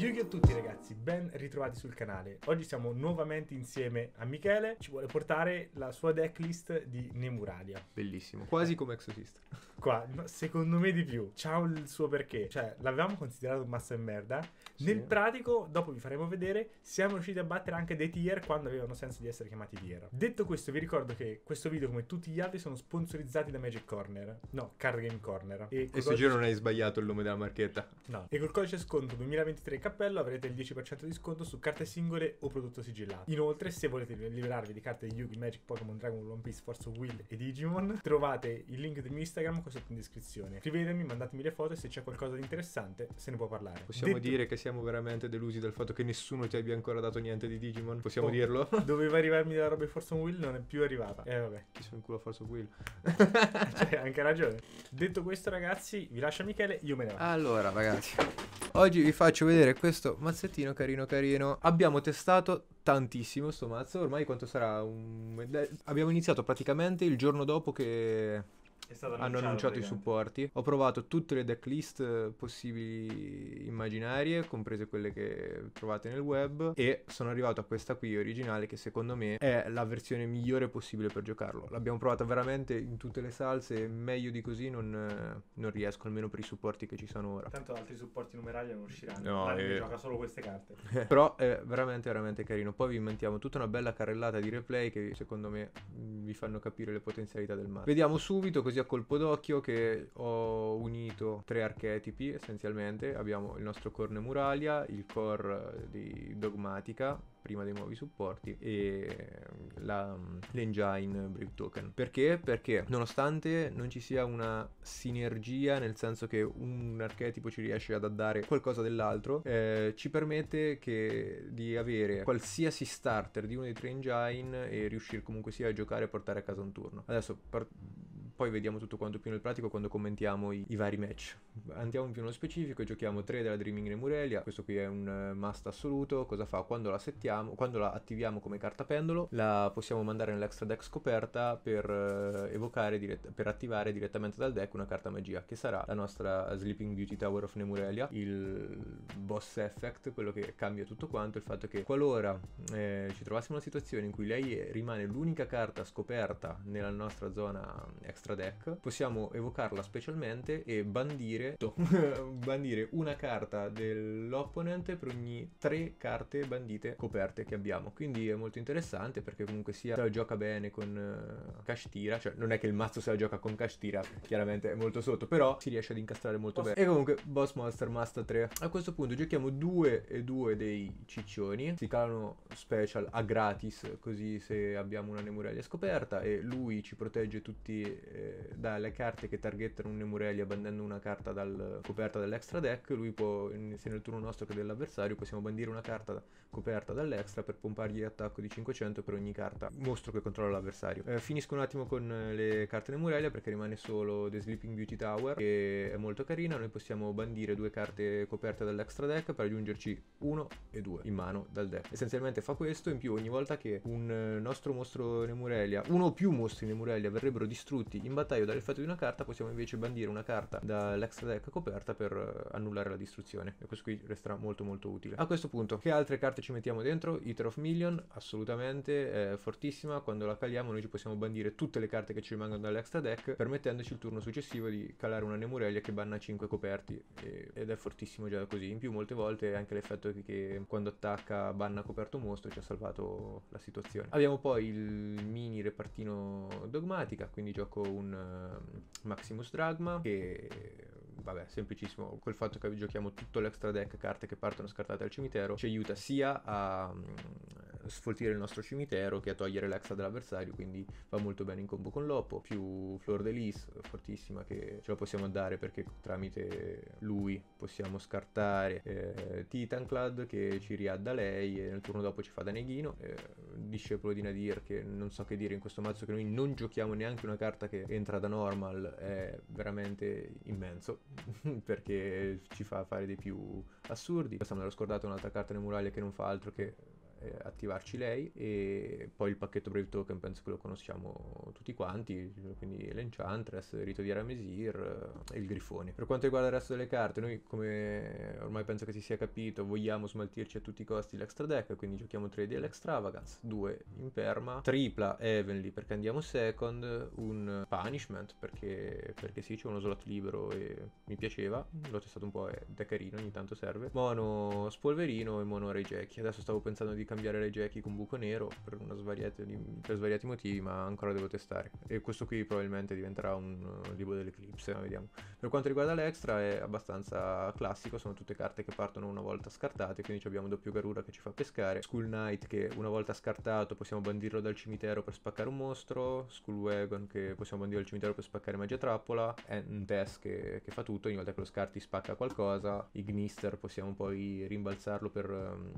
Yugi a tutti ragazzi, ben ritrovati sul canale. Oggi siamo nuovamente insieme a Michele, ci vuole portare la sua decklist di Nemuralia. Bellissimo, quasi come Exorcist. Qua, secondo me di più. c'ha il suo perché. Cioè, l'avevamo considerato un massa e merda, sì. Nel pratico, dopo vi faremo vedere, siamo riusciti a battere anche dei tier quando avevano senso di essere chiamati tier. Detto questo, vi ricordo che questo video, come tutti gli altri, sono sponsorizzati da Magic Corner. No, Card Game Corner. E, questo se giro non hai sbagliato il nome della marchetta. No. E col codice sconto 2023 cappello avrete il 10% di sconto su carte singole o prodotto sigillato. Inoltre, se volete liberarvi di carte di Yugi, Magic, Pokémon, Dragon, One Piece, Forza Will e Digimon, trovate il link del mio Instagram qua sotto in descrizione. Scrivetemi, mandatemi le foto e se c'è qualcosa di interessante se ne può parlare. Possiamo Detto... dire che siamo siamo veramente delusi dal fatto che nessuno ti abbia ancora dato niente di Digimon, possiamo oh, dirlo? Doveva arrivarmi la roba di Forza Will, non è più arrivata. eh, vabbè. ci sono in culo a Forza Will. cioè, anche ragione. Detto questo, ragazzi, vi lascio Michele, io me ne vado. Allora, ragazzi, oggi vi faccio vedere questo mazzettino carino carino. Abbiamo testato tantissimo sto mazzo, ormai quanto sarà? Un... Abbiamo iniziato praticamente il giorno dopo che annunciato hanno annunciato i supporti. Ho provato tutte le decklist eh, possibili immaginarie, comprese quelle che trovate nel web, e sono arrivato a questa qui originale che secondo me è la versione migliore possibile per giocarlo. L'abbiamo provata veramente in tutte le salse, meglio di così non, eh, non riesco, almeno per i supporti che ci sono ora. Tanto altri supporti numerali non usciranno, no, eh... gioca solo queste carte. Però è veramente veramente carino. Poi vi inventiamo tutta una bella carrellata di replay che secondo me mm, vi fanno capire le potenzialità del mare. Vediamo subito così a colpo d'occhio che ho unito tre archetipi essenzialmente. Abbiamo il nostro core Muralia, il core eh, di Dogmatica, prima dei nuovi supporti e mm, la, mm, l'engine Brave Token. Perché? Perché nonostante non ci sia una sinergia, nel senso che un archetipo ci riesce ad addare qualcosa dell'altro, eh, ci permette che, di avere qualsiasi starter di uno dei tre engine e riuscire comunque sia a giocare e portare a casa un turno. Adesso per poi vediamo tutto quanto più nel pratico quando commentiamo i, i vari match. Andiamo più nello specifico, giochiamo 3 della Dreaming Remurelia, questo qui è un eh, must assoluto, cosa fa? Quando la settiamo, quando la attiviamo come carta pendolo, la possiamo mandare nell'extra deck scoperta per eh, evocare, dirett- per attivare direttamente dal deck una carta magia, che sarà la nostra Sleeping Beauty Tower of Nemurelia, il boss effect, quello che cambia tutto quanto, il fatto che qualora eh, ci trovassimo in una situazione in cui lei rimane l'unica carta scoperta nella nostra zona extra nostra deck, possiamo evocarla specialmente e bandire, bandire una carta dell'opponente per ogni tre carte bandite coperte che abbiamo. Quindi è molto interessante perché comunque sia se la gioca bene con uh, eh, Kashtira, cioè non è che il mazzo se la gioca con Kashtira, chiaramente è molto sotto, però si riesce ad incastrare molto bene. E comunque Boss Monster Master 3. A questo punto giochiamo due e due dei ciccioni, si calano special a gratis, così se abbiamo una Nemuralia scoperta e lui ci protegge tutti eh, dalle carte che targettano un Nemurelli bandendo una carta dal, coperta dall'extra deck, lui può, sia nel turno nostro che dell'avversario, possiamo bandire una carta coperta dall'extra per pompargli attacco di 500 per ogni carta mostro che controlla l'avversario. Eh, finisco un attimo con eh, le carte Nemurelia perché rimane solo The Sleeping Beauty Tower che è molto carina, noi possiamo bandire due carte coperte dall'extra deck per aggiungerci uno e due in mano dal deck. Essenzialmente fa questo, in più ogni volta che un eh, nostro mostro Nemurelia, uno o più mostri Nemurelia verrebbero distrutti quindi in battaglia dall'effetto di una carta possiamo invece bandire una carta dall'extra deck coperta per eh, annullare la distruzione. E questo qui resterà molto molto utile. A questo punto, che altre carte ci mettiamo dentro? Eater of Million, assolutamente, è fortissima. Quando la caliamo noi ci possiamo bandire tutte le carte che ci rimangono dall'extra deck, permettendoci il turno successivo di calare una Nemurelia che banna 5 coperti. ed è fortissimo già così. In più molte volte anche l'effetto che, che quando attacca banna coperto mostro ci ha salvato la situazione. Abbiamo poi il mini repartino dogmatica, quindi gioco giocato un eh, Maximus Dragma che vabbè, semplicissimo, col fatto che giochiamo tutto l'extra deck carte che partono scartate al cimitero, ci aiuta sia a mm, sfoltire il nostro cimitero che a togliere l'exa dell'avversario, quindi va molto bene in combo con l'oppo più Flor de Lis, fortissima che ce la possiamo dare perché tramite lui possiamo scartare eh, Titanclad che ci riadda lei e nel turno dopo ci fa da neghino, eh, discepolo di Nadir che non so che dire in questo mazzo che noi non giochiamo neanche una carta che entra da normal è veramente immenso perché ci fa fare dei più assurdi, questa me l'ho un'altra carta nel murale che non fa altro che eh, attivarci lei e poi il pacchetto Brave Token penso che lo conosciamo tutti quanti, quindi l'Enchantress, il Rito di Aramesir e eh, il Grifone. Per quanto riguarda il resto delle carte, noi come ormai penso che si sia capito vogliamo smaltirci a tutti i costi l'extra deck, quindi giochiamo 3 DL Extravagance, 2 in perma, tripla Heavenly perché andiamo second, un Punishment perché, perché sì c'è uno slot libero e mi piaceva, l'ho testato un po' ed è carino, ogni tanto serve, mono Spolverino e mono Rejecki. Adesso stavo pensando di cambiare le Jackie con buco nero per, di, per, svariati motivi, ma ancora devo testare. E questo qui probabilmente diventerà un uh, libro dell'Eclipse, ma vediamo. Per quanto riguarda l'extra è abbastanza classico, sono tutte carte che partono una volta scartate, quindi abbiamo doppio Garura che ci fa pescare, school Knight che una volta scartato possiamo bandirlo dal cimitero per spaccare un mostro, school Wagon che possiamo bandire dal cimitero per spaccare magia trappola, Entes che, che fa tutto, ogni volta che lo scarti spacca qualcosa, Ignister possiamo poi rimbalzarlo per um,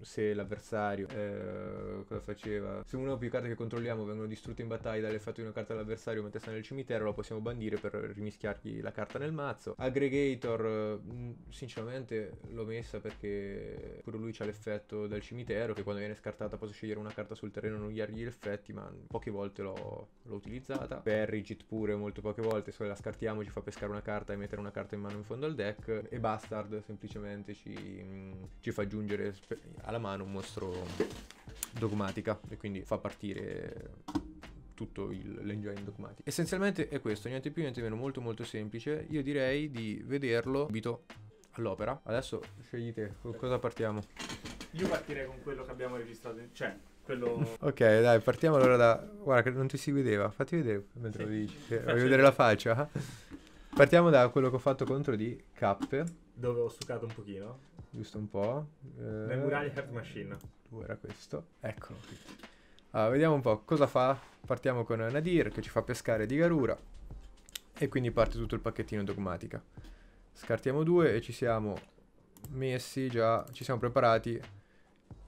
se l'avversario avversario. Eh, cosa faceva? Se una o più carte che controlliamo vengono distrutte in battaglia dall'effetto di una carta dell'avversario mentre sta nel cimitero, la possiamo bandire per rimischiargli la carta nel mazzo. Aggregator, mm, sinceramente l'ho messa perché pure lui c'ha l'effetto del cimitero, che quando viene scartata posso scegliere una carta sul terreno e non gliargli gli effetti, ma poche volte l'ho, utilizzata. Per Rigid pure molto poche volte, se la scartiamo ci fa pescare una carta e mettere una carta in mano in fondo al deck. E Bastard semplicemente ci, mm, ci fa aggiungere alla mano un mostro dentro Dogmatica e quindi fa partire tutto l'engine Dogmatica. Essenzialmente è questo, niente più niente meno, molto molto semplice. Io direi di vederlo subito all'opera. Adesso scegliete con cosa partiamo. Io partirei con quello che abbiamo registrato, cioè quello... ok, dai, partiamo allora da... Guarda, che non ti si vedeva, fatti vedere mentre sì. lo dici, voglio vedere la faccia. Partiamo da quello che ho fatto contro di K. Dove ho stuccato un pochino giusto un po'. Eh, Memorial Heart Machine. Due era questo, eccolo qui. Allora, vediamo un po' cosa fa. Partiamo con Nadir che ci fa pescare di Garura e quindi parte tutto il pacchettino dogmatica. Scartiamo due e ci siamo messi già, ci siamo preparati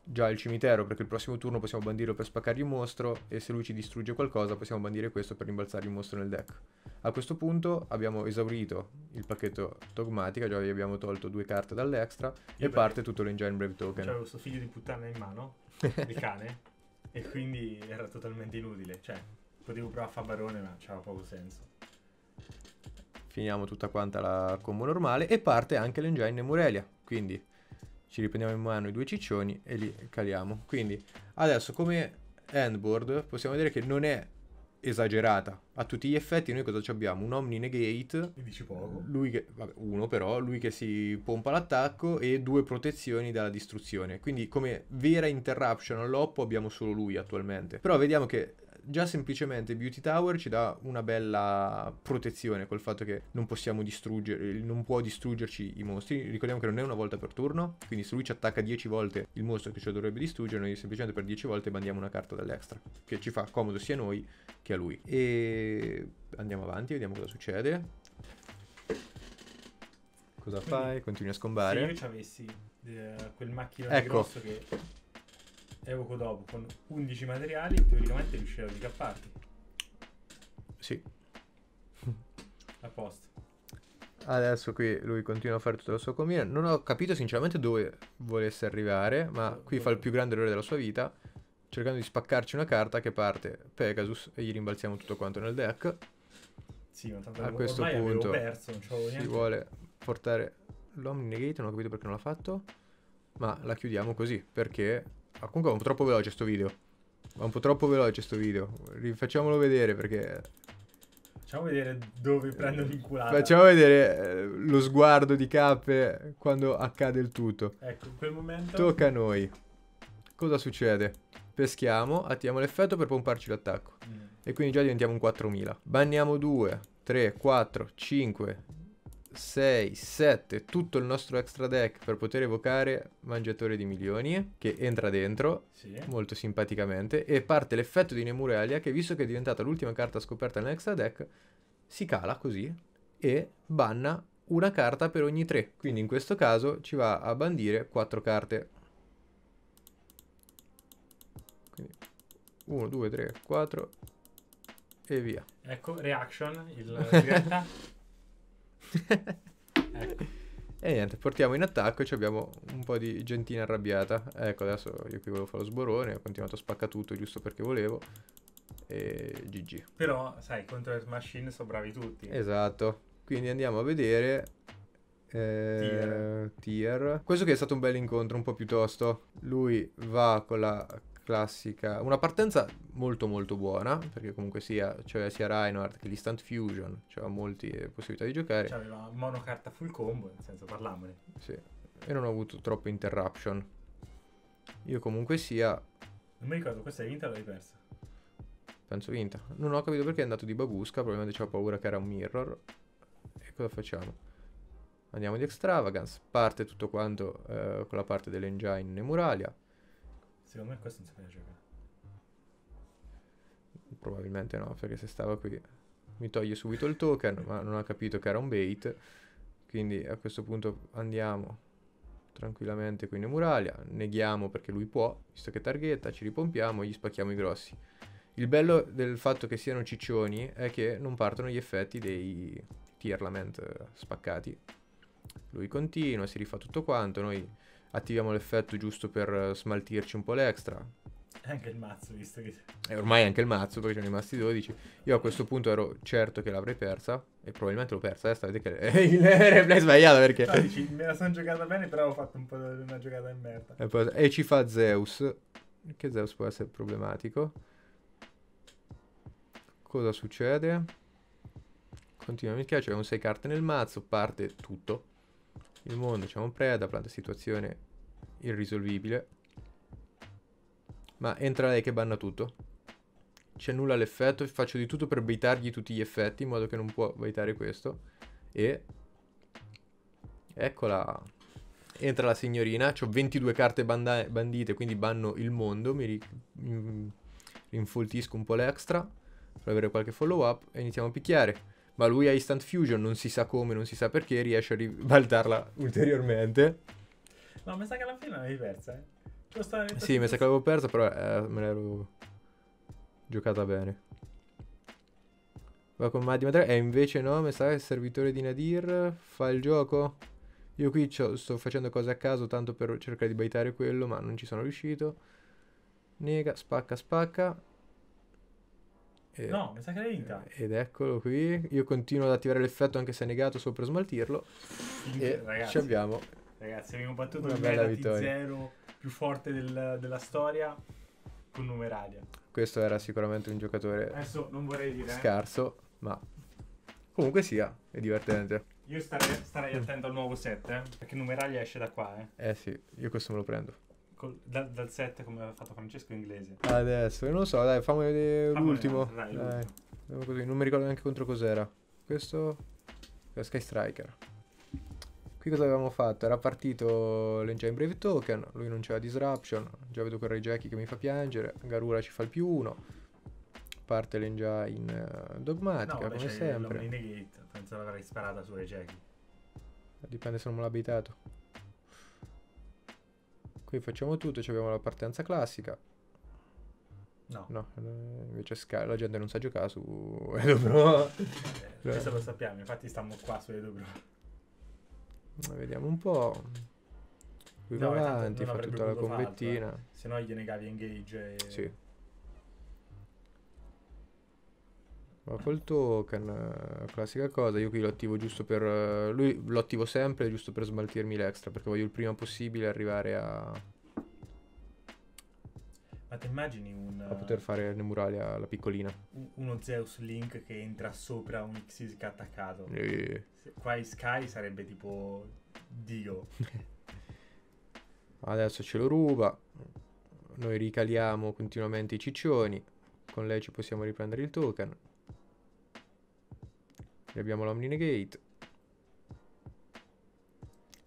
già il cimitero perché il prossimo turno possiamo bandirlo per spaccargli un mostro e se lui ci distrugge qualcosa possiamo bandire questo per rimbalzare il mostro nel deck. A questo punto abbiamo esaurito il pacchetto dogmatica, già gli abbiamo tolto due carte dall'extra Io e parte tutto l'Engine Brave Token. C'avevo questo figlio di puttana in mano, il cane, e quindi era totalmente inutile, cioè potevo provare a fare barone ma c'era poco senso. Finiamo tutta quanta la combo normale e parte anche l'Engine Murelia, quindi ci riprendiamo in mano i due ciccioni e li caliamo. Quindi adesso come handboard possiamo vedere che non è esagerata. A tutti gli effetti noi cosa abbiamo? Un Omni Negate. Lui che, vabbè, uno però, lui che si pompa l'attacco e due protezioni dalla distruzione. Quindi come vera interruption all'oppo abbiamo solo lui attualmente. Però vediamo che già semplicemente Beauty Tower ci dà una bella protezione col fatto che non possiamo distruggere, non può distruggerci i mostri. Ricordiamo che non è una volta per turno, quindi se lui ci attacca 10 volte il mostro che ci dovrebbe distruggere, noi semplicemente per 10 volte mandiamo una carta dall'extra, che ci fa comodo sia a noi che a lui. E andiamo avanti, vediamo cosa succede. Cosa fai? Continui a scombare. Se io ci avessi eh, quel macchinario ecco. grosso che Evoco dopo con 11 materiali, teoricamente riuscirei a ricapparti. Sì. A posto. Adesso qui lui continua a fare tutto il suo comino. Non ho capito sinceramente dove volesse arrivare, ma qui fa il più grande errore della sua vita, cercando di spaccarci una carta che parte Pegasus e gli rimbalziamo tutto quanto nel deck. Sì, ma tanto a questo punto perso, si vuole portare l'Omni Negate, non ho capito perché non l'ha fatto, ma la chiudiamo così, perché ma ah, comunque va un po' troppo veloce sto video. Va un po' troppo veloce sto video. Rifacciamolo vedere perché... Facciamo vedere dove prendo eh, l'inculata. Facciamo vedere eh, lo sguardo di Cappe quando accade il tutto. Ecco, in quel momento... Tocca a noi. Cosa succede? Peschiamo, attiviamo l'effetto per pomparci l'attacco. Mm. E quindi già diventiamo un 4000. Banniamo 2, 3, 4, 5, 6, 7, tutto il nostro extra deck per poter evocare Mangiatore di Milioni, che entra dentro sì. molto simpaticamente, e parte l'effetto di Nemurelia, che visto che è diventata l'ultima carta scoperta nell'extra deck, si cala così e banna una carta per ogni 3. Quindi in questo caso ci va a bandire 4 carte. 1, 2, 3, 4 e via. Ecco, reaction, il ecco. E niente, portiamo in attacco e ci abbiamo un po' di gentina arrabbiata. Ecco, adesso io qui volevo fare lo sborone, ho continuato a spaccare tutto giusto perché volevo. E GG. Però, sai, contro le machine sono bravi tutti. Esatto. Quindi andiamo a vedere eh, tier. tier. Questo che è stato un bel incontro, un po' più tosto. Lui va con la classica, una partenza molto molto buona, perché comunque sia, cioè sia Reinhardt che l'Instant Fusion, c'era molte eh, possibilità di giocare. C'aveva monocarta full combo, nel senso parlamone. Sì, e non ho avuto troppe interruption. Io comunque sia... Non mi ricordo, questa è vinta o l'hai persa? Penso vinta. Non ho capito perché è andato di Babusca, probabilmente c'ho paura che era un mirror. E cosa facciamo? Andiamo di Extravagance, parte tutto quanto eh, con la parte dell'engine Muralia Secondo me questo non si giocare. Probabilmente no, perché se stava qui mi toglie subito il token, ma non ha capito che era un bait. Quindi a questo punto andiamo tranquillamente qui in muralia, neghiamo perché lui può, visto che targhetta, ci ripompiamo, e gli spacchiamo i grossi. Il bello del fatto che siano ciccioni è che non partono gli effetti dei tierlament spaccati. Lui continua, si rifà tutto quanto, noi attiviamo l'effetto giusto per eh, smaltirci un po' l'extra. Anche il mazzo, visto che... E ormai anche il mazzo, perché sono rimasti 12. Io a questo punto ero certo che l'avrei persa, e probabilmente l'ho persa. Eh, Adesso vedete che il replay è sbagliato, perché... No, dici, me la sono giocata bene, però ho fatto un po' una giocata in merda. E, poi, e ci fa Zeus, che Zeus può essere problematico. Cosa succede? Continua mi piace, abbiamo 6 carte nel mazzo, parte tutto. Il mondo c'è un preda, planta situazione irrisolvibile. Ma entra lei che banna tutto. C'è nulla l'effetto, faccio di tutto per baitargli tutti gli effetti, in modo che non può baitare questo. E... Eccola. Entra la signorina, ho 22 carte bandite, quindi banno il mondo, mi mm, rinfoltisco un po' l'extra per avere qualche follow up e iniziamo a picchiare ma lui ha Instant Fusion non si sa come, non si sa perché, riesce a ribaltarla ulteriormente. No, mi sa che alla fine l'avevi persa, eh. Sì, mi sa che l'avevo persa, però eh, me l'ero giocata bene. Va con Maddy Madre. E invece no, mi sa che il servitore di Nadir fa il gioco. Io qui sto facendo cose a caso, tanto per cercare di baitare quello, ma non ci sono riuscito. Nega, spacca, spacca. E, eh, no, mi sa che è vinta. Eh, ed eccolo qui. Io continuo ad attivare l'effetto anche se è negato solo per smaltirlo. e ragazzi, ci abbiamo. Ragazzi, abbiamo battuto una bella vittoria. t più forte del, della storia con Numeralia. Questo era sicuramente un giocatore Adesso non vorrei dire, eh. scarso, eh. ma comunque sia, è divertente. Io starei, starei attento al nuovo set, eh, perché Numeralia esce da qua. Eh. eh sì, io questo me lo prendo col, dal, dal, set come aveva fatto Francesco Inglese. Adesso, non lo so, dai, fammi vedere fammi l'ultimo. Vedere, dai, dai. Così, non mi ricordo neanche contro cos'era. Questo è Sky Striker. Qui cosa avevamo fatto? Era partito l'Engine Brave Token, lui non c'era Disruption, già vedo quel Ray Jackie che mi fa piangere, Garura ci fa il più uno, parte l'Engine in eh, dogmatica no, come sempre. No, negate, penso l'avrei sparata su Ray Jackie. Dipende se non me l'ha abitato. Qui facciamo tutto, abbiamo la partenza classica. No. no eh, invece Sky, la gente non sa giocare su Edobro. Eh, questo lo sappiamo, infatti stiamo qua su Edobro. Eh, vediamo un po'. Qui no, va avanti, fa tutta la combettina. Se no gli negavi engage e... Sì. Ma col token, classica cosa, io qui lo attivo giusto per... Lui lo attivo sempre giusto per smaltirmi l'extra, perché voglio il prima possibile arrivare a... Ma ti immagini un... A poter fare le murali alla piccolina. Uno Zeus Link che entra sopra un Xyz che ha attaccato. E... Qua Sky sarebbe tipo... Dio. Adesso ce lo ruba. Noi ricaliamo continuamente i ciccioni. Con lei ci possiamo riprendere il token. Qui abbiamo l'Omninegate.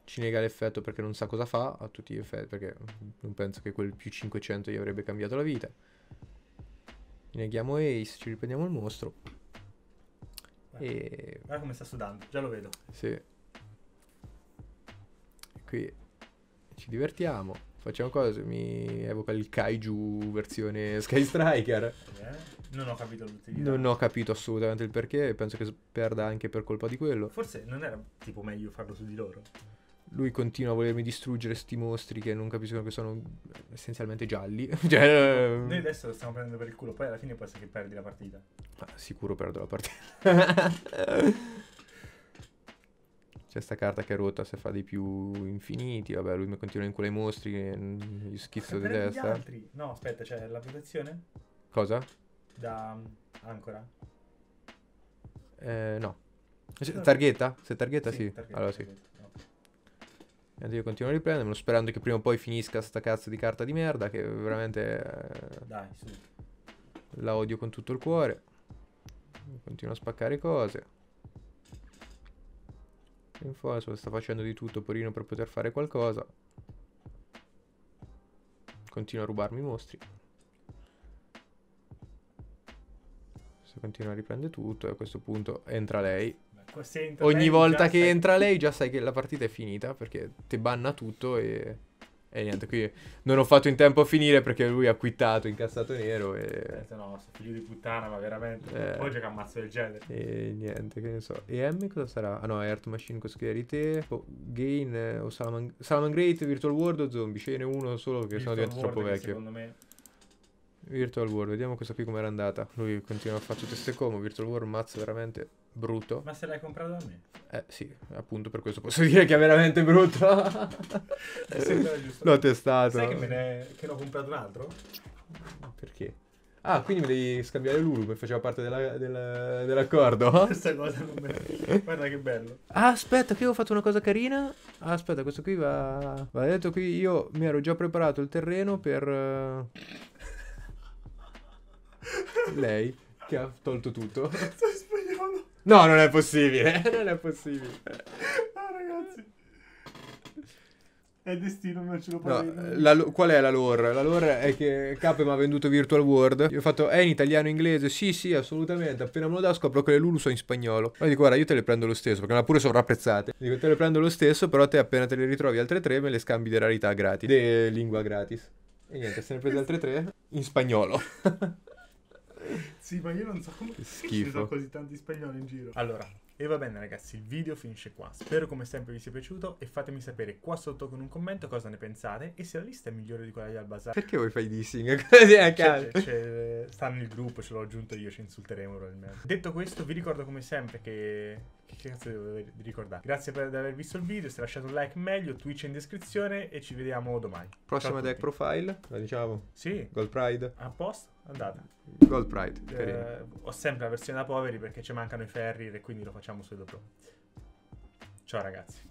Ci nega l'effetto perché non sa cosa fa, a tutti gli effetti, perché non penso che quel più 500 gli avrebbe cambiato la vita. Neghiamo Ace, ci riprendiamo il mostro. Guarda, e... Guarda come sta sudando, già lo vedo. Sì. Qui ci divertiamo. Facciamo cose, Mi evoca il kaiju versione Sky Striker. Eh? Non ho capito l'utilità. Non ho capito assolutamente il perché. Penso che perda anche per colpa di quello. Forse non era tipo meglio farlo su di loro. Lui continua a volermi distruggere sti mostri che non capiscono che sono essenzialmente gialli. cioè, ehm, Noi adesso lo stiamo prendendo per il culo, poi alla fine può essere che perdi la partita. Ah, sicuro perdo la partita. questa carta che è rotta se fa dei più infiniti. Vabbè, lui mi continua in quelle mostri. Mm, gli schizzo di testa. Altri. No, aspetta, c'è la l'applicazione? Cosa? Da um, Ancora? Eh, no. Ah, cioè, targhetta? Se targhetta sì. sì. Targhetta, allora sì. Targhetta. No. Io continuo a riprendermelo sperando che prima o poi finisca sta cazzo di carta di merda che veramente... Eh, Dai, su. La odio con tutto il cuore. Continuo a spaccare cose. Infosol sta facendo di tutto, purino per poter fare qualcosa. Continua a rubarmi i mostri. Se continua a riprendere tutto, a questo punto entra lei. Ogni lei volta che sai... entra lei già sai che la partita è finita, perché te banna tutto e... E niente, qui non ho fatto in tempo a finire perché lui ha quittato, incassato nero e... Eh, no, figlio di puttana, ma veramente, eh... poi gioca a mazzo del genere. E niente, che ne so. E M cosa sarà? Ah no, Earth Machine Coschiera di te, oh, Gain eh, o Salaman... Salaman Great, Virtual World o Zombie? Ce n'è uno solo perché sono diventato troppo vecchio. secondo me... Virtual World, vediamo questa qui com'era andata. Lui continua a fare tutte queste combo, Virtual World mazza veramente brutto. Ma se l'hai comprato da me? Eh sì, appunto per questo posso dire che è veramente brutto. L'ho testato. Sai che, me ne... che l'ho comprato un altro? Perché? Ah, quindi mi devi scambiare l'Ulu che faceva parte della, della, dell'accordo? Questa cosa non me Guarda che bello. Ah, aspetta, qui ho fatto una cosa carina. Ah, aspetta, questo qui va... Va detto qui, io mi ero già preparato il terreno per... Eh, lei, che ha tolto tutto. No, non è possibile. Non è possibile. Ah, ragazzi. È destino, non ce lo posso no, la, Qual è la lore? La lore è che Cap mi ha venduto Virtual World. Io ho fatto, è eh, in italiano, inglese? Sì, sì, assolutamente. Appena me lo dà scopro che le Lulu sono in spagnolo. Ma dico, guarda, io te le prendo lo stesso, perché me pure sovrapprezzate. Dico, te le prendo lo stesso, però te appena te le ritrovi altre tre me le scambi di rarità gratis. De lingua gratis. E niente, se ne prese altre tre in spagnolo. Sì, ma io non so come Schifo. ci sono così tanti spagnoli in giro. Allora, e va bene ragazzi, il video finisce qua. Spero come sempre vi sia piaciuto e fatemi sapere qua sotto con un commento cosa ne pensate e se la lista è migliore di quella di Albazar. Perché vuoi fai dissing? Cosa c'è, c'è, c'è sta nel gruppo, ce l'ho aggiunto io, ci insulteremo probabilmente. Detto questo, vi ricordo come sempre che... Che cazzo devo ricordare? Grazie per aver visto il video, se lasciate un like meglio, Twitch in descrizione e ci vediamo domani. Prossima deck profile, la diciamo? Sì. Gold Pride. A posto? Andata. Gold Pride. Eh, ho sempre la versione da poveri perché ci mancano i ferri e quindi lo facciamo solo dopo. Ciao ragazzi.